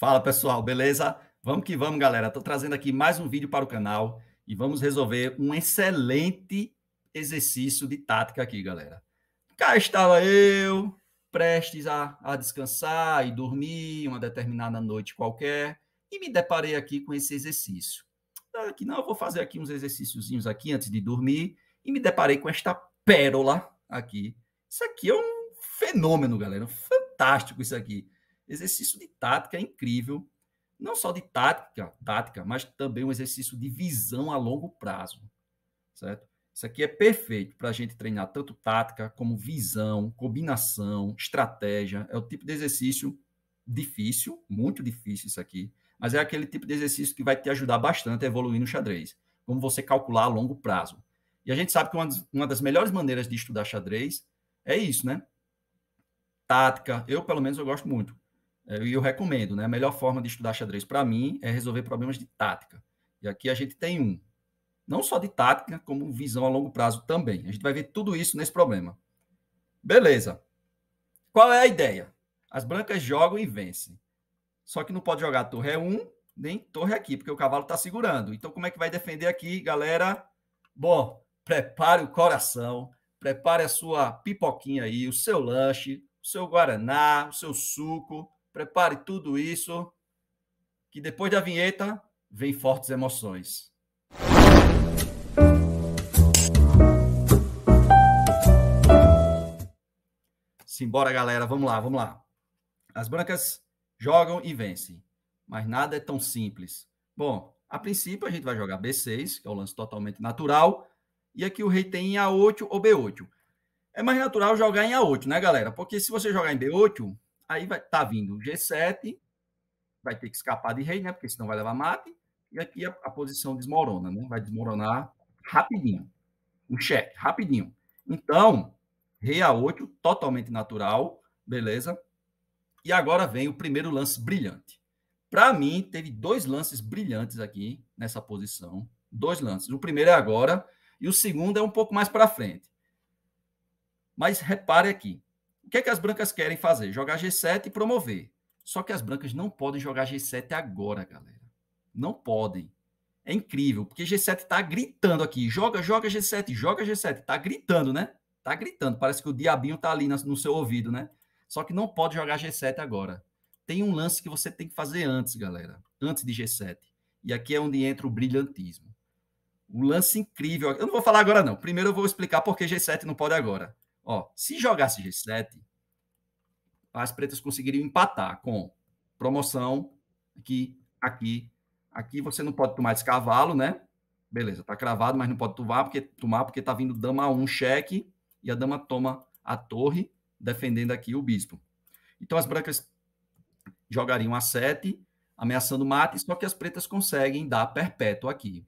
Fala pessoal, beleza? Vamos que vamos, galera. Estou trazendo aqui mais um vídeo para o canal e vamos resolver um excelente exercício de tática aqui, galera. Cá estava eu, prestes a, a descansar e dormir uma determinada noite qualquer, e me deparei aqui com esse exercício. Então, aqui, não, eu vou fazer aqui uns exercíciozinhos aqui antes de dormir, e me deparei com esta pérola aqui. Isso aqui é um fenômeno, galera. Fantástico isso aqui. Exercício de tática é incrível, não só de tática, tática, mas também um exercício de visão a longo prazo, certo? Isso aqui é perfeito para a gente treinar tanto tática como visão, combinação, estratégia. É o tipo de exercício difícil, muito difícil isso aqui, mas é aquele tipo de exercício que vai te ajudar bastante a evoluir no xadrez, como você calcular a longo prazo. E a gente sabe que uma, uma das melhores maneiras de estudar xadrez é isso, né? Tática, eu pelo menos eu gosto muito. É, e eu recomendo, né? A melhor forma de estudar xadrez para mim é resolver problemas de tática. E aqui a gente tem um. Não só de tática, como visão a longo prazo também. A gente vai ver tudo isso nesse problema. Beleza. Qual é a ideia? As brancas jogam e vencem. Só que não pode jogar torre 1, nem torre aqui, porque o cavalo está segurando. Então, como é que vai defender aqui, galera? Bom, prepare o coração, prepare a sua pipoquinha aí, o seu lanche, o seu guaraná, o seu suco Prepare tudo isso, que depois da vinheta vem fortes emoções. Simbora, galera, vamos lá, vamos lá. As brancas jogam e vencem, mas nada é tão simples. Bom, a princípio a gente vai jogar B6, que é o lance totalmente natural, e aqui o rei tem em A8 ou B8. É mais natural jogar em A8, né, galera? Porque se você jogar em B8, Aí vai, tá vindo o G7, vai ter que escapar de rei, né? Porque senão vai levar mate. E aqui a, a posição desmorona, né? Vai desmoronar rapidinho. O cheque, rapidinho. Então, rei A8, totalmente natural, beleza? E agora vem o primeiro lance brilhante. Para mim, teve dois lances brilhantes aqui nessa posição. Dois lances. O primeiro é agora e o segundo é um pouco mais para frente. Mas repare aqui. O que, é que as brancas querem fazer? Jogar G7 e promover. Só que as brancas não podem jogar G7 agora, galera. Não podem. É incrível, porque G7 tá gritando aqui. Joga, joga G7, joga G7. Tá gritando, né? Tá gritando. Parece que o diabinho tá ali no seu ouvido, né? Só que não pode jogar G7 agora. Tem um lance que você tem que fazer antes, galera. Antes de G7. E aqui é onde entra o brilhantismo. O lance incrível. Eu não vou falar agora, não. Primeiro eu vou explicar por que G7 não pode agora. Ó, se jogasse G7, as pretas conseguiriam empatar com promoção aqui, aqui, aqui você não pode tomar esse cavalo, né? Beleza, tá cravado, mas não pode tomar porque tomar porque tá vindo dama 1 um cheque e a dama toma a torre defendendo aqui o bispo. Então as brancas jogariam a 7, ameaçando mate, só que as pretas conseguem dar perpétuo aqui.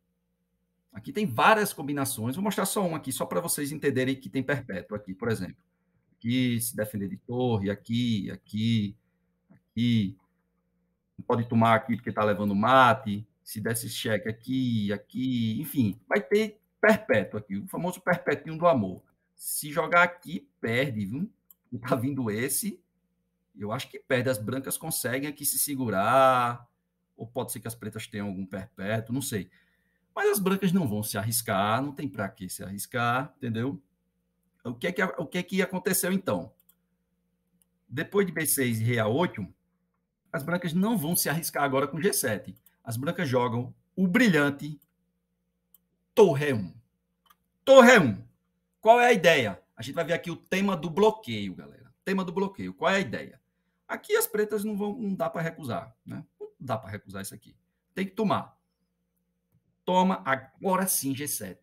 Aqui tem várias combinações. Vou mostrar só uma aqui, só para vocês entenderem que tem perpétuo aqui, por exemplo. Aqui se defender de torre, aqui, aqui, aqui. Não pode tomar aqui porque está levando mate. Se desse cheque aqui, aqui, enfim. Vai ter perpétuo aqui, o famoso perpétuo do amor. Se jogar aqui, perde, viu? E tá vindo esse. Eu acho que perde. As brancas conseguem aqui se segurar. Ou pode ser que as pretas tenham algum perpétuo, não sei. Mas as brancas não vão se arriscar, não tem para que se arriscar, entendeu? O que, é que, o que é que aconteceu então? Depois de B6 e Rei 8 as brancas não vão se arriscar agora com G7. As brancas jogam o brilhante Torre 1. Torre 1. Qual é a ideia? A gente vai ver aqui o tema do bloqueio, galera. Tema do bloqueio. Qual é a ideia? Aqui as pretas não vão, não dá para recusar, né? Não dá para recusar isso aqui. Tem que tomar. Toma agora sim, G7.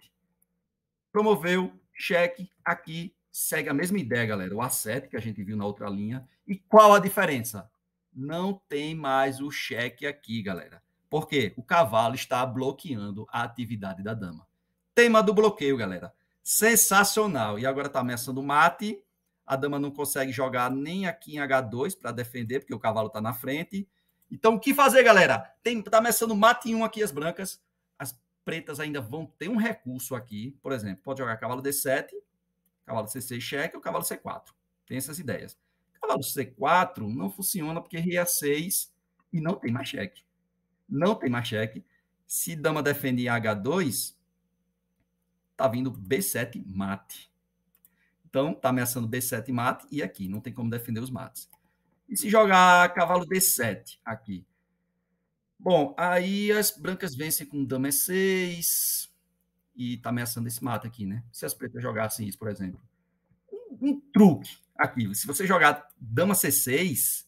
Promoveu, cheque, aqui segue a mesma ideia, galera. O A7 que a gente viu na outra linha. E qual a diferença? Não tem mais o cheque aqui, galera. Porque o cavalo está bloqueando a atividade da dama. Tema do bloqueio, galera. Sensacional. E agora está ameaçando o mate. A dama não consegue jogar nem aqui em H2 para defender, porque o cavalo está na frente. Então, o que fazer, galera? está tá ameaçando mate em um aqui as brancas pretas ainda vão ter um recurso aqui, por exemplo, pode jogar cavalo D7, cavalo C6 cheque ou cavalo C4. Tem essas ideias. Cavalo C4 não funciona porque a 6 e não tem mais cheque. Não tem mais cheque. Se dama defende em H2, tá vindo B7 mate. Então, tá ameaçando B7 mate e aqui. Não tem como defender os mates. E se jogar cavalo D7 aqui? Bom, aí as brancas vencem com dama é E6 e tá ameaçando esse mata aqui, né? Se as pretas jogassem isso, por exemplo. Um, um truque aqui. Se você jogar dama C6,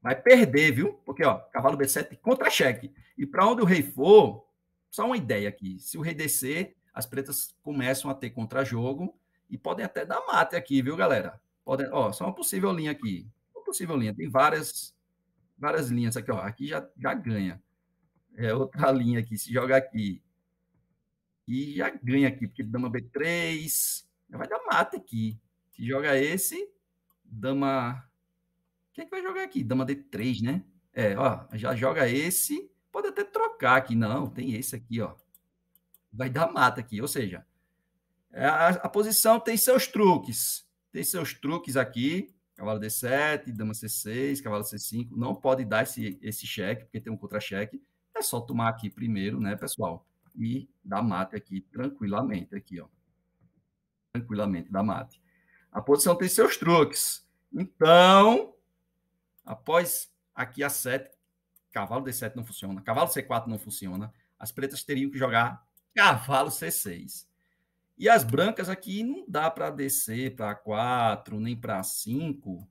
vai perder, viu? Porque, ó, cavalo B7 contra-cheque. E para onde o rei for, só uma ideia aqui. Se o rei descer, as pretas começam a ter contra-jogo e podem até dar mate aqui, viu, galera? Podem, ó, só uma possível linha aqui. Uma possível linha. Tem várias várias linhas aqui, ó, aqui já, já ganha. É outra linha aqui, se joga aqui. E já ganha aqui, porque dama B3, vai dar mata aqui. Se joga esse, dama... Quem é que vai jogar aqui? Dama D3, né? É, ó, já joga esse, pode até trocar aqui, não, tem esse aqui, ó. Vai dar mata aqui, ou seja, a, a posição tem seus truques, tem seus truques aqui, cavalo D7, dama C6, cavalo C5, não pode dar esse, esse cheque, porque tem um contra-cheque, é só tomar aqui primeiro, né, pessoal? E dar mate aqui tranquilamente, aqui, ó. Tranquilamente, dar mate. A posição tem seus truques. Então, após aqui a 7, cavalo D7 não funciona, cavalo C4 não funciona, as pretas teriam que jogar cavalo C6. E as brancas aqui não dá para descer para 4, nem para 5,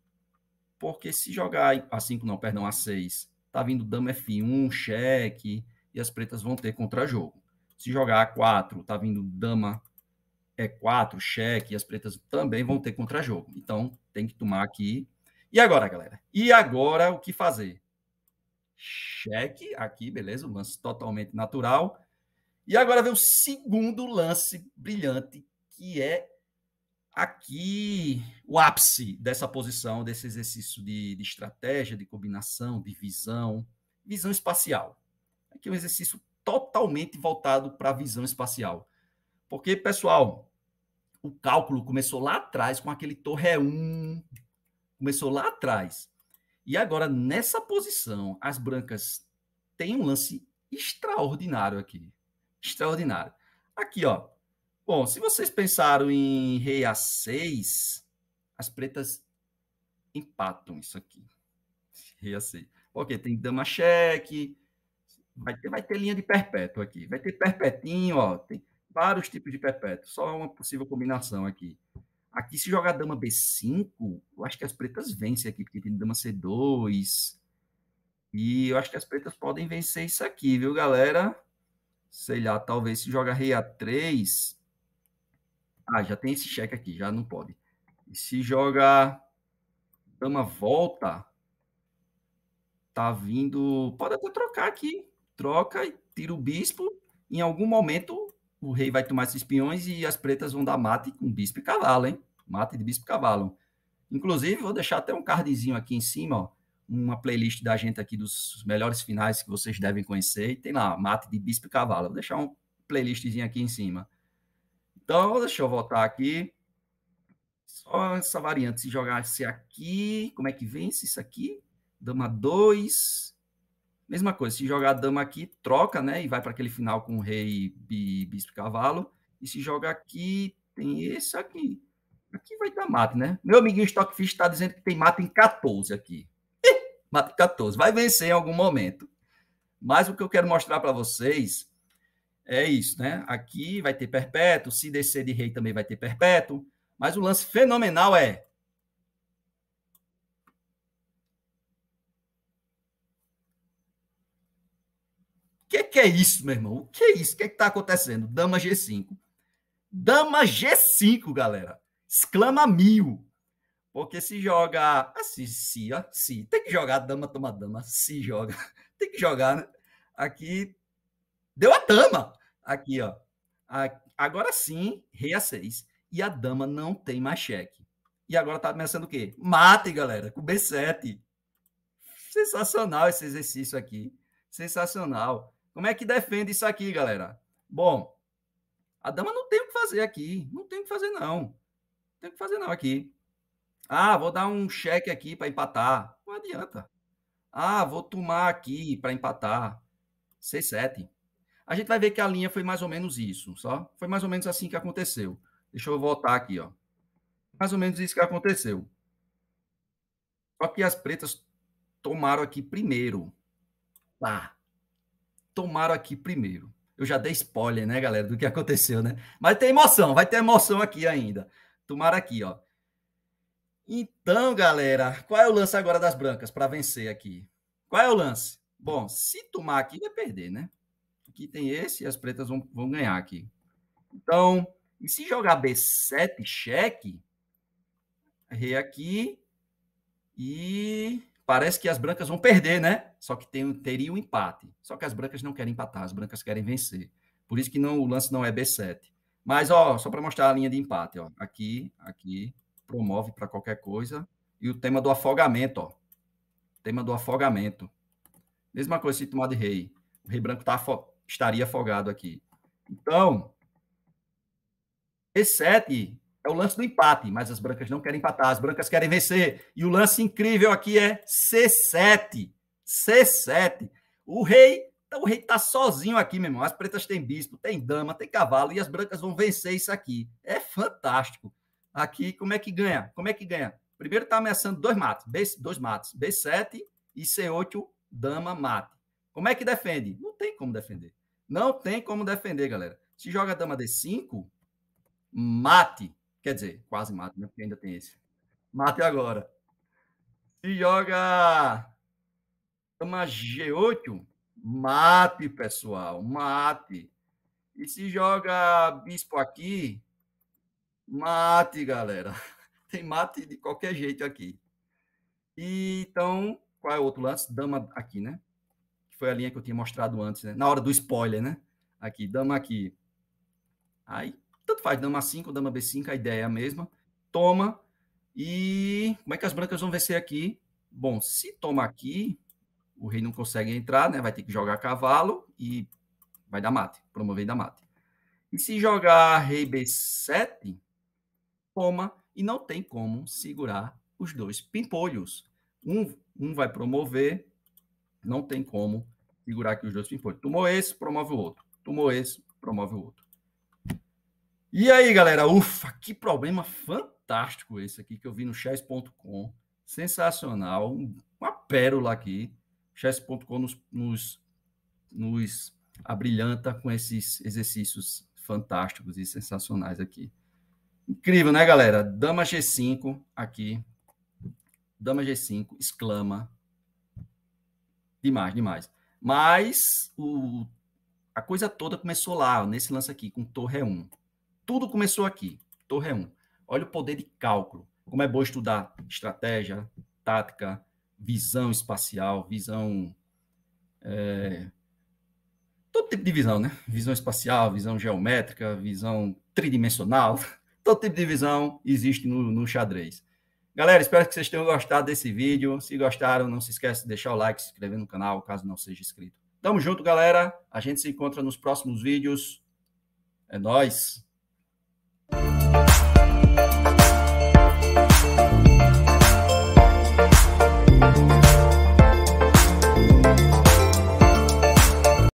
porque se jogar a 5, não, perdão, a 6, tá vindo dama F1, cheque, e as pretas vão ter contra-jogo. Se jogar a 4, tá vindo dama E4, cheque, e as pretas também vão ter contra-jogo. Então, tem que tomar aqui. E agora, galera? E agora, o que fazer? Cheque aqui, beleza? Um lance totalmente natural. E agora vem o segundo lance brilhante, que é aqui o ápice dessa posição, desse exercício de, de estratégia, de combinação, de visão, visão espacial. Aqui é um exercício totalmente voltado para a visão espacial. Porque, pessoal, o cálculo começou lá atrás com aquele torre 1, começou lá atrás. E agora, nessa posição, as brancas têm um lance extraordinário aqui extraordinário. Aqui, ó. Bom, se vocês pensaram em rei A6, as pretas empatam isso aqui. Rei A6. Ok, tem dama cheque, vai ter, vai ter linha de perpétuo aqui. Vai ter perpetinho, ó. Tem vários tipos de perpétuo. Só uma possível combinação aqui. Aqui, se jogar dama B5, eu acho que as pretas vencem aqui, porque tem dama C2. E eu acho que as pretas podem vencer isso aqui, viu, galera? sei lá, talvez se joga rei A3. Ah, já tem esse cheque aqui, já não pode. E se joga dama volta, tá vindo. Pode até trocar aqui. Troca e tira o bispo. Em algum momento, o rei vai tomar esses peões e as pretas vão dar mate com bispo e cavalo, hein? Mate de bispo e cavalo. Inclusive, vou deixar até um cardzinho aqui em cima, ó uma playlist da gente aqui dos melhores finais que vocês devem conhecer. E tem lá, mate de bispo e cavalo. Vou deixar um playlistzinho aqui em cima. Então, deixa eu voltar aqui. Só essa variante, se jogasse aqui, como é que vence isso aqui? Dama 2. Mesma coisa, se jogar a dama aqui, troca, né? E vai para aquele final com rei, bi, bispo e cavalo. E se jogar aqui, tem esse aqui. Aqui vai dar mate, né? Meu amiguinho Stockfish está dizendo que tem mate em 14 aqui matemática 14. Vai vencer em algum momento. Mas o que eu quero mostrar para vocês é isso, né? Aqui vai ter perpétuo, se descer de rei também vai ter perpétuo, mas o lance fenomenal é O que, que é isso, meu irmão? O que é isso? O que é está acontecendo? Dama G5. Dama G5, galera. Exclama mil. Porque se joga. Assim, se, assim, tem que jogar dama, toma dama, se joga. Tem que jogar, né? Aqui. Deu a dama! Aqui, ó. Agora sim, rei a 6. E a dama não tem mais cheque. E agora tá começando o quê? Mate, galera, com B7. Sensacional esse exercício aqui. Sensacional. Como é que defende isso aqui, galera? Bom, a dama não tem o que fazer aqui. Não tem o que fazer, não. Não tem o que fazer, não, aqui. Ah, vou dar um cheque aqui para empatar. Não adianta. Ah, vou tomar aqui para empatar. 6, 7. A gente vai ver que a linha foi mais ou menos isso, só. Foi mais ou menos assim que aconteceu. Deixa eu voltar aqui, ó. Mais ou menos isso que aconteceu. Só que as pretas tomaram aqui primeiro. Tá. tomaram aqui primeiro. Eu já dei spoiler, né, galera, do que aconteceu, né? Mas tem emoção, vai ter emoção aqui ainda. Tomaram aqui, ó. Então, galera, qual é o lance agora das brancas para vencer aqui? Qual é o lance? Bom, se tomar aqui, vai perder, né? Aqui tem esse e as pretas vão, vão ganhar aqui. Então, e se jogar B7 cheque, rei aqui e parece que as brancas vão perder, né? Só que tem, teria um empate. Só que as brancas não querem empatar, as brancas querem vencer. Por isso que não, o lance não é B7. Mas, ó, só para mostrar a linha de empate, ó. Aqui, aqui, promove para qualquer coisa. E o tema do afogamento, ó. Tema do afogamento. Mesma coisa se tomar de rei. O rei branco tá afo estaria afogado aqui. Então, E7 é o lance do empate, mas as brancas não querem empatar, as brancas querem vencer. E o lance incrível aqui é C7. C7. O rei, então o rei tá sozinho aqui, meu irmão. As pretas têm bispo, tem dama, tem cavalo e as brancas vão vencer isso aqui. É fantástico aqui, como é que ganha? Como é que ganha? Primeiro está ameaçando dois mates, B, dois mates, B7 e C8, dama, mate. Como é que defende? Não tem como defender. Não tem como defender, galera. Se joga dama D5, mate. Quer dizer, quase mate, né? Porque ainda tem esse. Mate agora. Se joga dama G8, mate, pessoal, mate. E se joga bispo aqui, Mate, galera. Tem mate de qualquer jeito aqui. E, então, qual é o outro lance? Dama aqui, né? Que foi a linha que eu tinha mostrado antes, né? Na hora do spoiler, né? Aqui, dama aqui. Aí, tanto faz, dama 5, dama B5, a ideia é a mesma. Toma. E como é que as brancas vão vencer aqui? Bom, se toma aqui, o rei não consegue entrar, né? Vai ter que jogar cavalo e vai dar mate, promover da mate. E se jogar rei B7, toma e não tem como segurar os dois pimpolhos. Um, um vai promover, não tem como segurar aqui os dois pimpolhos. Tomou esse, promove o outro. Tomou esse, promove o outro. E aí, galera? Ufa, que problema fantástico esse aqui que eu vi no chess.com. Sensacional, uma pérola aqui. Chess.com nos, nos, nos abrilhanta com esses exercícios fantásticos e sensacionais aqui. Incrível, né, galera? Dama G5 aqui. Dama G5, exclama. Demais, demais. Mas o, a coisa toda começou lá, nesse lance aqui, com Torre 1. Tudo começou aqui, Torre 1. Olha o poder de cálculo. Como é bom estudar estratégia, tática, visão espacial, visão. É, todo tipo de visão, né? Visão espacial, visão geométrica, visão tridimensional, Todo tipo de visão existe no, no xadrez. Galera, espero que vocês tenham gostado desse vídeo. Se gostaram, não se esqueça de deixar o like, se inscrever no canal, caso não seja inscrito. Tamo junto, galera. A gente se encontra nos próximos vídeos. É nós.